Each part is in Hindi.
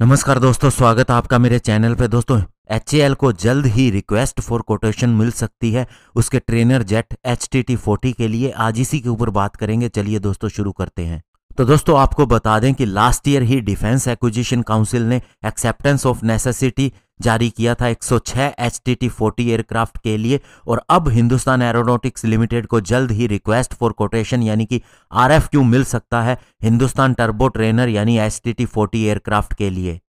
नमस्कार दोस्तों स्वागत है आपका मेरे चैनल पे दोस्तों एच को जल्द ही रिक्वेस्ट फॉर कोटेशन मिल सकती है उसके ट्रेनर जेट एच टी के लिए आज इसी के ऊपर बात करेंगे चलिए दोस्तों शुरू करते हैं तो दोस्तों आपको बता दें कि लास्ट ईयर ही डिफेंस एक्विजिशन काउंसिल ने एक्सेप्टेंस ऑफ नेसेसिटी जारी किया था 106 H T T forty aircraft के लिए और अब हिंदुस्तान एरोनॉटिक्स लिमिटेड को जल्द ही रिक्वेस्ट फॉर कोटेशन यानी कि आर मिल सकता है हिंदुस्तान टर्बो ट्रेनर यानी H T T forty aircraft के लिए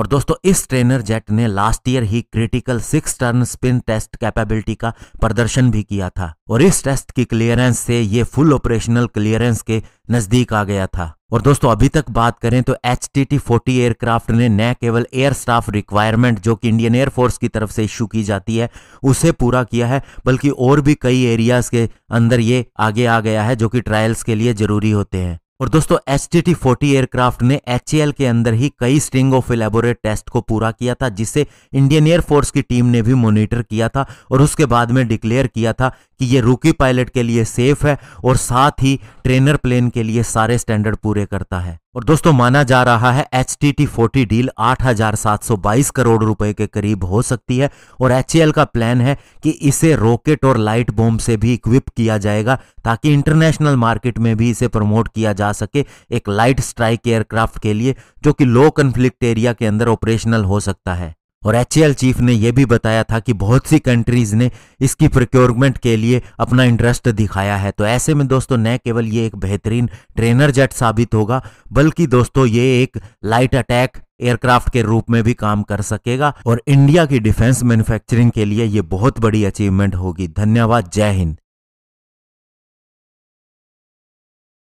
और दोस्तों इस ट्रेनर जेट ने लास्ट ईयर ही critical six turn spin test capability का प्रदर्शन भी किया था और इस टेस्ट की क्लियरेंस से ये फुल ऑपरेशनल क्लियरेंस के नजदीक आ गया था और दोस्तों अभी तक बात करें तो H T T forty aircraft ने न केवल एयर स्टाफ रिक्वायरमेंट जो कि इंडियन एयरफोर्स की तरफ से इश्यू की जाती है उसे पूरा किया है बल्कि और भी कई एरियाज के अंदर ये आगे आ गया है जो कि ट्रायल्स के लिए जरूरी होते हैं और दोस्तों S T T forty aircraft ने एच के अंदर ही कई स्ट्रिंग ऑफ एलेबोरेट टेस्ट को पूरा किया था जिसे इंडियन एयरफोर्स की टीम ने भी मॉनिटर किया था और उसके बाद में डिक्लेयर किया था कि ये रूकी पायलट के लिए सेफ है और साथ ही ट्रेनर प्लेन के लिए सारे स्टैंडर्ड पूरे करता है और दोस्तों माना जा रहा है H T T forty deal आठ हजार सात सौ बाईस करोड़ रुपए के करीब हो सकती है और एच का प्लान है कि इसे रॉकेट और लाइट बॉम्ब से भी इक्विप किया जाएगा ताकि इंटरनेशनल मार्केट में भी इसे प्रमोट किया जा सके एक लाइट स्ट्राइक एयरक्राफ्ट के लिए जो कि लो कन्फ्लिक्ट एरिया के अंदर ऑपरेशनल हो सकता है और एच चीफ ने यह भी बताया था कि बहुत सी कंट्रीज ने इसकी प्रोक्योरमेंट के लिए अपना इंटरेस्ट दिखाया है तो ऐसे में दोस्तों न केवल ये एक बेहतरीन ट्रेनर जेट साबित होगा बल्कि दोस्तों ये एक लाइट अटैक एयरक्राफ्ट के रूप में भी काम कर सकेगा और इंडिया की डिफेंस मैन्युफैक्चरिंग के लिए यह बहुत बड़ी अचीवमेंट होगी धन्यवाद जय हिंद